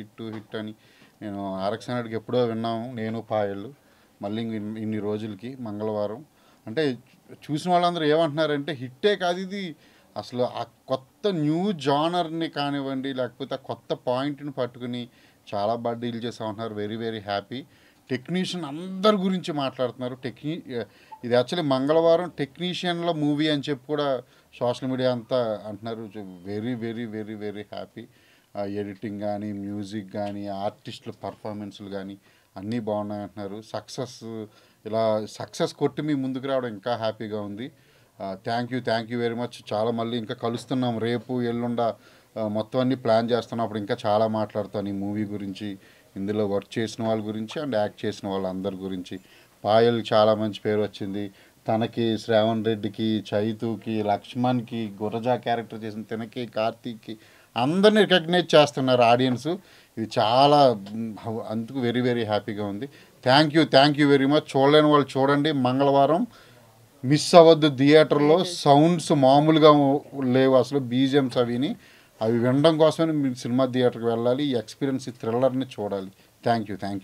hit hit అని నేను ఆరక్షణ అడిగి ఎప్పుడో విన్నాము నేను పాయళ్ళు మళ్ళీ ఇన్ని రోజులకి మంగళవారం అంటే చూసిన వాళ్ళందరూ ఏమంటున్నారంటే హిట్టే కాదు ఇది అసలు ఆ కొత్త న్యూ జానర్ని కానివ్వండి లేకపోతే ఆ కొత్త పాయింట్ని పట్టుకుని చాలా బాగా డీల్ చేసామంటున్నారు వెరీ వెరీ హ్యాపీ టెక్నీషియన్ అందరి గురించి మాట్లాడుతున్నారు టెక్నీ ఇది యాక్చువల్లీ మంగళవారం టెక్నీషియన్ల మూవీ అని చెప్పి కూడా సోషల్ మీడియా అంతా అంటున్నారు very very very very happy editing కానీ మ్యూజిక్ కానీ ఆర్టిస్టుల పర్ఫార్మెన్స్లు కానీ అన్నీ బాగున్నాయి అంటున్నారు సక్సెస్ ఇలా సక్సెస్ కొట్టి మీ ముందుకు రావడం ఇంకా హ్యాపీగా ఉంది thank you thank you very much చాలా మళ్ళీ ఇంకా కలుస్తున్నాం రేపు ఎల్లుండ మొత్తం అన్ని ప్లాన్ చేస్తున్నాం అప్పుడు ఇంకా చాలా మాట్లాడతాను ఈ మూవీ గురించి ఇందులో వర్క్ చేసిన వాళ్ళ గురించి అండ్ యాక్ట్ చేసిన వాళ్ళందరి గురించి పాయల్ చాలా మంచి పేరు వచ్చింది తనకి శ్రావణ్ రెడ్డికి చైతుకి లక్ష్మణ్కి గురజా క్యారెక్టర్ చేసిన తినకి కార్తీక్కి అందరిని రికగ్నైజ్ చేస్తున్నారు ఆడియన్స్ ఇది చాలా అందుకు వెరీ వెరీ హ్యాపీగా ఉంది thank you thank you very much చూడలేని వాళ్ళు చూడండి మంగళవారం మిస్ అవ్వద్దు థియేటర్లో సౌండ్స్ మామూలుగా లేవు అసలు బీజిఎంస్ అవిని అవి వినడం కోసమే మీరు సినిమా థియేటర్కి వెళ్ళాలి ఈ ఎక్స్పీరియన్స్ ఈ థ్రిల్లర్ని చూడాలి థ్యాంక్ యూ థ్యాంక్ యూ